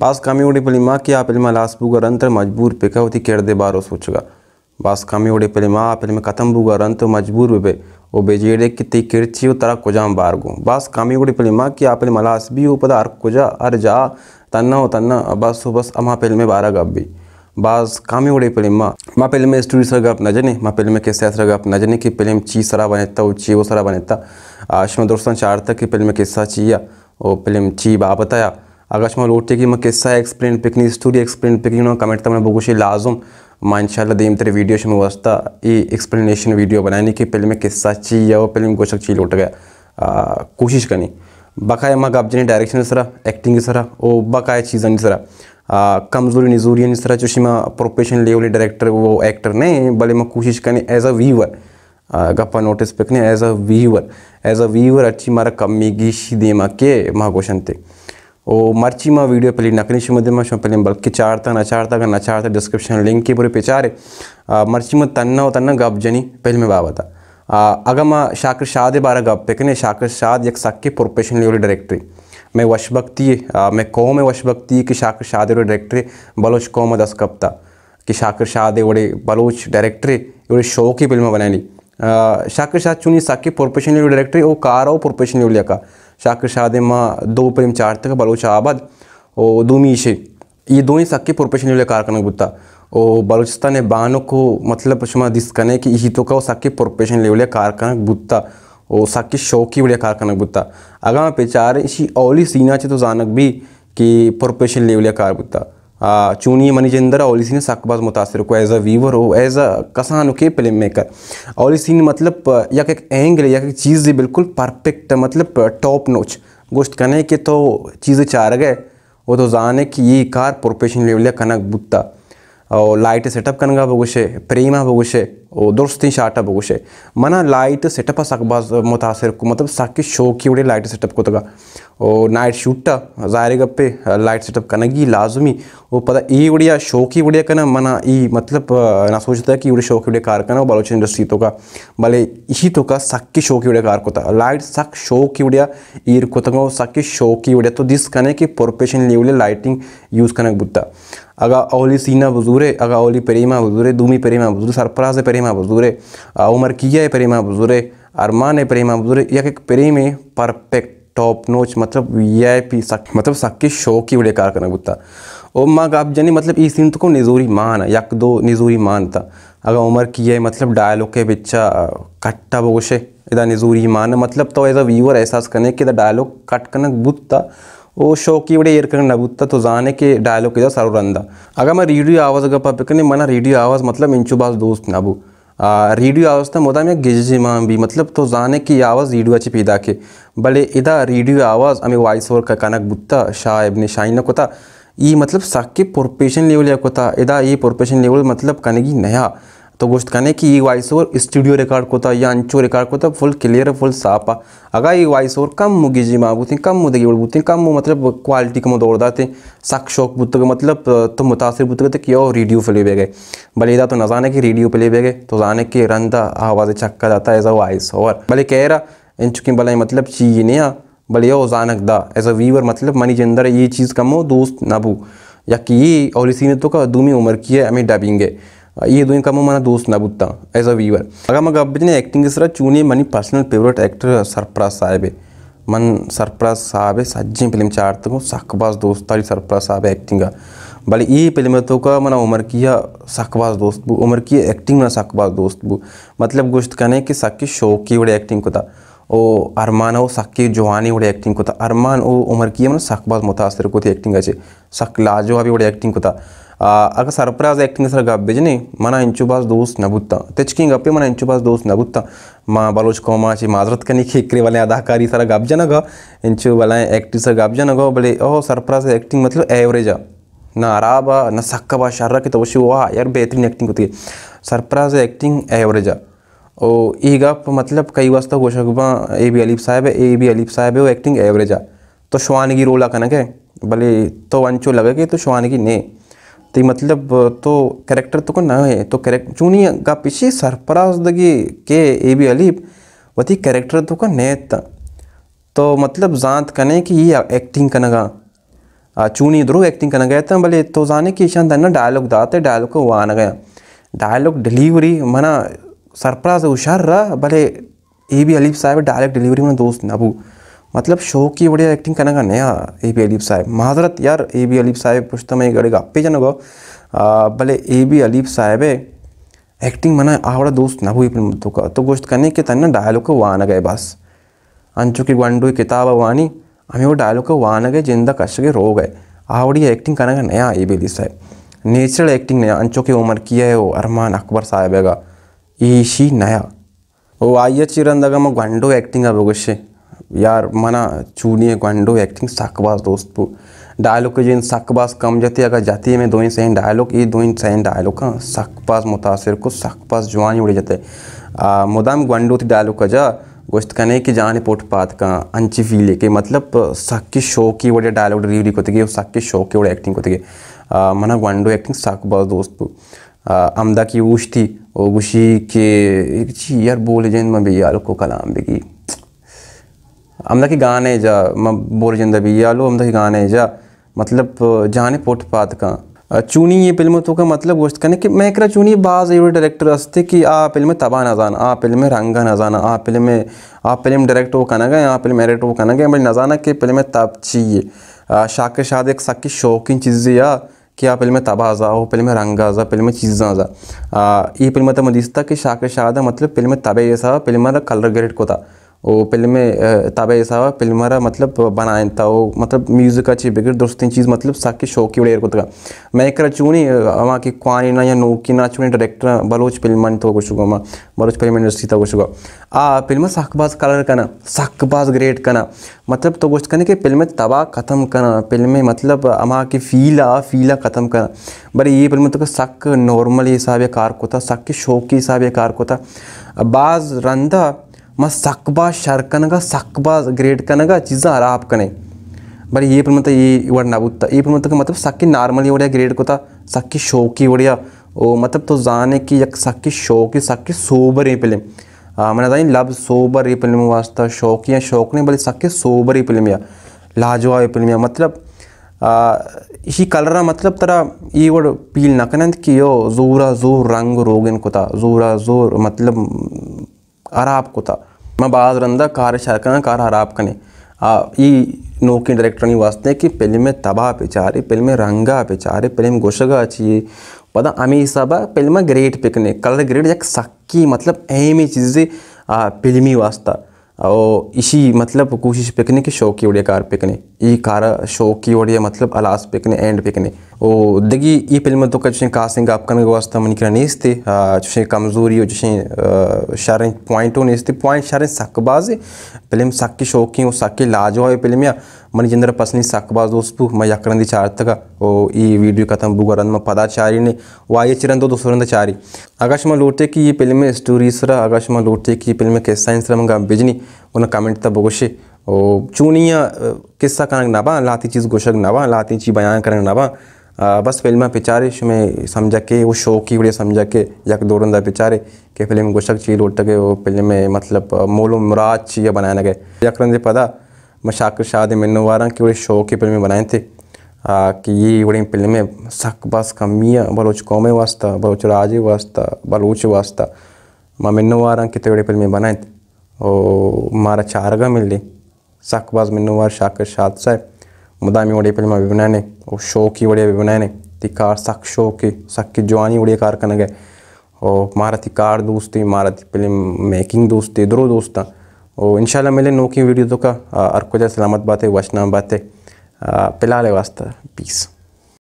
बास कामी ओड़े पलीमा की आप पलीमा लास बूगर अंतर मजबूर पे कह होती केड़ दे बारो सोचगा बस कामी ओड़े पलीमा आ पलीमा कतम बुगा अंतर मजबूर बे वो बेजेड़े किते किरची वो तरा कुजाम बार गो बस कामी ओड़े पलीमा की आ पलीमा लास भी वो पदार कुजा अर जा तन्ना हो तन्ना बस हो बस अमा पलीमे बारा गप भी बस कामी ओड़े पलीमा माँ पलीमे स्टोरी सर गप नजने माँ पलीमे के सहसर गप नजने कि पलीम ची सरा बनेता वो ची वो सरा बनेता आशमा दोस्तों चार तक कि पलीमे किस्सा चिया वो पलीम ची बाप बताया ಆಗಸ್ಟ್ನಲ್ಲಿ ಓಡ್ತೀಗಿ ಮ ಕಿಸ್ಸಾ ಎಕ್ಸ್ಪ್ಲೇನ್ ಪಿಕ್ನಿ ಸ್ಟೋರಿ ಎಕ್ಸ್ಪ್ಲೇನ್ ಪಿಕ್ನಿ ನೋ ಕಮೆಂಟ್ ತಮನೆ ಬಗುಶಿ ಲಾಜಮ್ इन शाला दीम तेरे वीडियो से वास्ता ये एक्सप्लेनेशन वीडियो बनाने कि पहले मैं किस्सा ची या वो पहले गोशक ची लौट गया कोशिश करनी बकाया माँ आप जने डायरेक्शन तरह एक्टिंग सरा ओ बकाया चीज़ा नहीं सरा कमजोरी निजोरी नहीं सरा चुशी माँ प्रोफेशन लेवल डायरेक्टर वो एक्टर ने भले मैं कोशिश करनी एज अ व्यूअर गप्पा नोटिस पिकने as a viewer as a viewer अच्छी मारा कमी गी शी दे माँ के माँ क्वेश्चन थे ओ मर्चीमा वीडियो पेली मध्य मध्यम पहले बल्कि चार्ता था का था डिस्क्रिप्शन लिंक के पूरे पिचारे में तन्ना तन्ना गप जनी पहले में बाबा मैं शाकर शाद बारा गप पेकने शाकर शाद एक सक्के प्रोफेशनल लेवल डायरेक्टरी मैं वश भक्ति मैं कौम वश भक्ति कि शाकर शाद योली डायरेक्टरी बलोच कौम दस था कि शाकिर शाद योड़े बलोच डायरेक्टरी योड़े शो की फिल्म बनानी शाकर शाद चुनी सक्के प्रोफेशनल लेवल डायरेक्टरी कार कारो प्रोफेशनल लेवल का शाकर शाद माँ दो प्रेम चार तक बलोच आबाद और दूमी शे ये दो ही सके प्रोफेशनल कारखाना बुता और बलूचिस्तान बानो को मतलब शुमा दिस्कने कि तो का सके प्रोफेशन लेवल कारखाना बुता और सके शौकी वाले कारखाना बुता अगर पेचार इसी ओली सीना चे तो जानक भी कि प्रोफेशन लेवलिया कार बुता चूनी मनीजेंदर ओलिसिन सकबाज मुतासर को एज़ अ वीवर हो एज़ अ कसान के फिल्म मेकर ओलिसिन मतलब या एक एंगल या एक चीज़ बिल्कुल परफेक्ट मतलब टॉप नोच गोश्त कने के तो चीज़ चार गए वो तो है कि ये कार प्रोफेशनल लेवल कनक बुत्ता और लाइट सेटअप कनगा बगुशे प्रेमा बगुशे और दुरुस्ती शाटा बगुशे मना लाइट सेटअप सकबाज मुतासर को मतलब सक शो की उड़े लाइट सेटअप को तगा तो और नाइट शूट ज़ाहिर गप्पे लाइट सेटअप कनगी लाजमी वो पता ई उड़िया ही उड़िया कना मना ई मतलब ना सोचता कि शौक ही उड़े कार कना बलोचन इंडस्ट्री तो का भले इसी तो का शौक ही उड़े कार कोता लाइट सक ही बढ़िया ईर कोतंगो शौक ही उड़िया तो दिस कने की प्रोफेशन लेवल लाइटिंग यूज़ कनक बुद्धा अगर ओली सीना बुजूरे अगर ओली पेरीमा बुजूरे दूमी पेरीमा बुजूरे सरपराज पेरीमा बुजूरे उमर किया पेरीमा बुजूरे अरमान पेरीमा बुजूरे या एक है परफेक्ट टॉप नोच मतलब वी आई पी सक, मतलब सक्की शौकी विडियो कारकन ಗೊತ್ತಾ ओम्मा गाबजनी मतलब ई सिंत तो को निजोरी मान यक दो निजोरी मानता अगर उमर की है मतलब डायलॉग के बिच्चा कट्टा बोशे इधर निजोरी मान मतलब तो एज व्यूअर एहसास करने कि डायलॉग कट करना बुत्ता वो की विड़े एर करना नबुत्ता तो जाने के डायलॉग इधर सारो रंदा अगर मैं रेडियो आवाज़ अगर पापिकने मना रेडियो आवाज़ मतलब इंचू इंचुबाज दोस्त नबू रेडियो आवाज तो आवाज़ता माम भी मतलब तो जाने की आवाज़ रेडियो अच्छी पैदा के भले इदा रेडियो आवाज़ हमें वॉइस ओवर का कनक बुत्ता शाह इबन शाइन था ये मतलब साक्के प्रोफेशन लेवल या था इदा ये प्रोफेशन लेवल मतलब कनेगी नया तो गोश्त कहने की ये वॉइस ओवर स्टूडियो रिकॉर्ड को था तो या अंचो रिकॉर्ड को था फुल क्लियर फुल साफ आ अगर ये वॉइस ओवर कम मुगे जी माँ बूथी कम मुदगी बड़ बूथी कम मतलब क्वालिटी कम दौड़ दाते सख शौक बुत मतलब तो मुतासर बुत तो थे कि और रेडियो पर ले गए भले तो नजर आने की रेडियो पर ले गए तो जाने के रंधा आवाज़ें छक्का जाता है एज अ वॉइस ओवर भले कह रहा इन चुकी भले मतलब चीज नहीं आ भले ओ जानक दा एज अ वीवर मतलब मनी के अंदर ये चीज़ कम हो दोस्त नबू या कि ये और इसी ने तो का दूमी उम्र की है हमें डबिंग है मैं කමන දූස් නබුත්තා ඇස වීවර් අගම ගබ්බජන ඇක්ටිං ඉසර චූනේ මනි පර්සනල් मन सरप्राज සර්ප්‍රාස් සාහෙබ් මන් साहबे සාහෙබ් සජ්ජින් ෆිල්ම් චාර්තකෝ සක්බාස් දෝස්තාරි සර්ප්‍රාස් සාහෙබ් ඇක්ටිංග भले ये फिल्म तो का मना उमर की या दोस्त बु उमर की एक्टिंग में सखबाज दोस्त बु मतलब गोश्त कहने कि सक्की शौक की बड़े एक्टिंग को था ओ अरमान ओ सक्की जवानी बड़े एक्टिंग को था अरमान ओ उमर की मन सखबाज मुतासर को थी एक्टिंग अच्छे सख लाजो भी बड़े एक्टिंग को था ಆಗ ಸರ್ಪ್ರೈಸ್ ಆ್ಯಕ್ಟಿಂಗ್ ಸರ್ ಗಬ್ಬಿಜ್ನಿ ಮನ ಇಂಚು ಬಾಸ್ ದೋಸ್ ನಗುತ್ತ ತೆಚ್ಕಿಂಗ್ ಅಪ್ಪೆ ಮನ ಇಂಚು ಬಾಸ್ ದೋಸ್ ನಗುತ್ತ ಮಾ ಬಲೋಚ್ ಕೋಮಾಚಿ ಮಾಜರತ್ ಕನಿ ಖಿಕ್ರಿ ವಾಲೆ ಅದಾಕಾರಿ ಸರ ಗಬ್ಜನಗ ಇಂಚು ವಾಲೆ ಆ್ಯಕ್ಟಿಂಗ್ ಸರ್ ಗಬ್ಜನಗ ಬಳಿ ಓ सरप्राइज एक्टिंग मतलब एवरेज ना आराब ना सक्का बा शार्रा के तवशी तो वाह यार बेहतरीन एक्टिंग होती है सरप्राइज एक्टिंग एवरेज ओ ई गप मतलब कई वास्तव हो सकबा ए बी अलीफ साहब है ए बी अलीफ साहब है वो एक्टिंग एवरेज तो शवानगी रोला कनक है भले तो अंचो लगे कि तो शवानगी ने मतलब, तो, तो, तो, तो मतलब तो है तो ತೋ चूनी का पीछे सरपराजगी के ए बी अलीफ वती कैरेक्टर तो का नेत तो मतलब जानत कने कि ये एक्टिंग कनगा चूनी द्रो एक्टिंग करना गया था भले तो जाने कि ईशान ना डायलॉग दाते डायलॉग को वान गया डायलॉग डिलीवरी मना सरप्राज होशार रहा भले ए बी अलीफ साहब डायलॉग डिलीवरी में दोस्त नबू मतलब शो की ए बी अलीफ साहेब महाजरत यार ए बी अलीफ साहेब ಬಿ तो मैं गड़ेगा आप ಅಪ್ಪೆ ಜನಗೋ भले A B Alif Saheb acting मना आवड़ा दोस्त ना हुई फिल्म तो का तो गोश्त करने के तन्ना डायलॉग को वान गए बस अंचो की की किताब वानी हमें वो डायलॉग को वान गए जिंदा कश के रो गए आवड़ी एक्टिंग करना का नया A B Alif Saheb natural acting नया अंचो की उम्र की है वो अरमान अकबर साहेब का ईशी नया वो चिरंदगा मैं गंडो एक्टिंग अब गुस्से यार मना चूनिए गंडो एक्टिंग सकबास दोस्त डायलॉग के जिन सकबास कम जाती अगर जाती है मैं दो हाँ, ही सही डायलॉग ये दो ही सही डायलॉग हाँ सकबास मुतासर को सकबास जवानी उड़े जाते मुदाम गंडो थी डायलॉग का जा गोश्त कने कि जान पोट पात का अंची फील के मतलब सक के शो की वो डायलॉग डिलीवरी को थे सक के शो की वड़े एक्टिंग को थे मना गंडो एक्टिंग सकबास दोस्त अमदा की ऊश थी और गुशी के यार बोले जैन मैं भैया यार को कलाम बेगी අම්දකි ගානේජ බෝරජන්ද की गाने जा मतलब जाने पात का चूनी ये फिल्म तो का मतलब गोश्त करने कि मैं करा चूनी बाज ये डायरेक्टर आते कि आ फिल्म तबाह नजाना आ फिल्म रंगा नजाना आ फिल्म आ फिल्म डायरेक्ट वो कहना गए आ फिल्म डायरेक्ट वो कहना गए मैं नजाना कि फिल्म तब चाहिए शाकिर शाद एक साकी शौकीन चीज़ या कि आ फिल्म तबाह तबाजा हो फिल्म रंगाजा फिल्म चीज़ाजा ये फिल्म तो मदीस्ता कि शाकिर शाद मतलब फिल्म तबे जैसा फिल्म कलर ग्रेड तो को था वो फिल्म ताबे सावा फिल्मर मतलब था वो मतलब म्यूजिक अच्छी बिगड़ दोस्ती चीज़ मतलब साकी शौकी वड़े कुतगा मैं कर चूनी वहाँ की क्वानी ना या नोकी ना चूनी डायरेक्टर बलोच फिल्म तो कुछ अमा बलोच फिल्म इंडस्ट्री तो कुछ आ फिल्म साकबाज कलर करना साकबाज ग्रेट करना मतलब तो कुछ कने कि फिल्म तबाह ख़त्म कना फिल्म मतलब अमा की फीला फीला ख़त्म करना बट ये फिल्म तो सक नॉर्मल हिसाब कार कोता सक के शौक के हिसाब कार कोता बाज रंदा मैं सकबा शर कनगा सकबा ग्रेड कनगा चीज़ा आराप कने बड़े ये प्रमत तो मतलब ये वर्ड ना बुता ये प्रमत तो मतलब मतलब सक्की नॉर्मली वड़िया ग्रेड कोता सक्की शो वड़िया ओ मतलब तो जाने की यक सक्की शो सक्की सोबर ही फिल्म मैंने जानी लव सोबर ही फिल्म वास्ता शौक या शौक नहीं बल्कि सक्की सोबर ही फिल्म या लाजवा फिल्म या मतलब इसी कलर मतलब तरा ये वर्ड पील ना कि यो जोरा जोर रंग रोगन कोता जोरा जोर मतलब අරාප්කුතා ම බාදරන්ද කාර්ශයකන කාර අරාප්කනේ ಈ ನೋಕಿನ ಡೈರೆಕ್ಟರ್ ವಾಸನೆಗೆ ಪೆಲಿಮೆ ತಬಾ ಪಿಚಾರಿ ಪೆಲಿಮೆ ರಂಗ ಪಿಚಾರಿ ಪೆಲಿಮ್ ಗೊಶಗ ಅಚಿಯೆ पता अमी सब पहले ग्रेड पिकने कलर ग्रेड एक सक्की मतलब अहमी चीज़ें फिल्मी वास्ता और इसी मतलब कोशिश पिकने की शौक की ओडिया कार पिकने ये कार शौक की ओडिया मतलब अलास पिकने एंड पिकने ओ दगी ये फिल्म तो कचे का सिंग आपकन वास्ता मन किरा नेस्ते जैसे कमजोरी हो चुशे शारे पॉइंट हो नेस्ते पॉइंट शारे सकबाज फिल्म सक की शौकीन और सक की लाजो है फिल्म या ಮಣಿಚಂದ್ರ ಪಸ್ನಿ सकबा ಮಯಕರಂದಿ ಚಾರ್ತಕ ಓ ಈ वीडियो खत्म बुगर पदाचारी ने वाय चिरंदो दो चारी मैं लोटे की ये फिल्म स्टोरी सरा आकाशमा लोटे की फिल्म किस्सा इंसरा मंगा बिजनी उन्हें कमेंट ता बोगोशे ओ चूनिया किस्सा कनक नाबा लाती चीज गोशक नाबा लाती चीज बयान कर नाबा बस फिल्म पिचारे में समझा के वो शौक की उड़े समझा के यक दोरंदा पिचारे के फिल्म गोशक चीज लोट के वो फिल्म में मतलब मोलो मुराद चीज बनाया गए यकरंदे पता मशाकर शाह ने मिलने वारा की बड़े शौक की फिल्में बनाए थे आ, कि ये बड़ी फिल्में सक बस कमियाँ बलोच कौमे वास्ता बलोच राजे वास्ता बलोच वास्ता मैं मिलने वारा कितने बड़े फिल्में बनाए थे और मारा चारगा मिले सक बस मिलने वार शाकर शाह साहब मुदामी बड़ी फिल्में भी बनाने और शौक ही बड़े भी बनाने तिकार सख शौक की सख की जवानी बड़ी कार कन गए और मारा कार दोस्ती मारा थी फिल्म मेकिंग दोस्ती दरो दोस्ता हाँ। और इन शाला मिले नो वीडियो तो का अर्को सलामत बातें बात बातें फ़िलहाल वास्ता पीस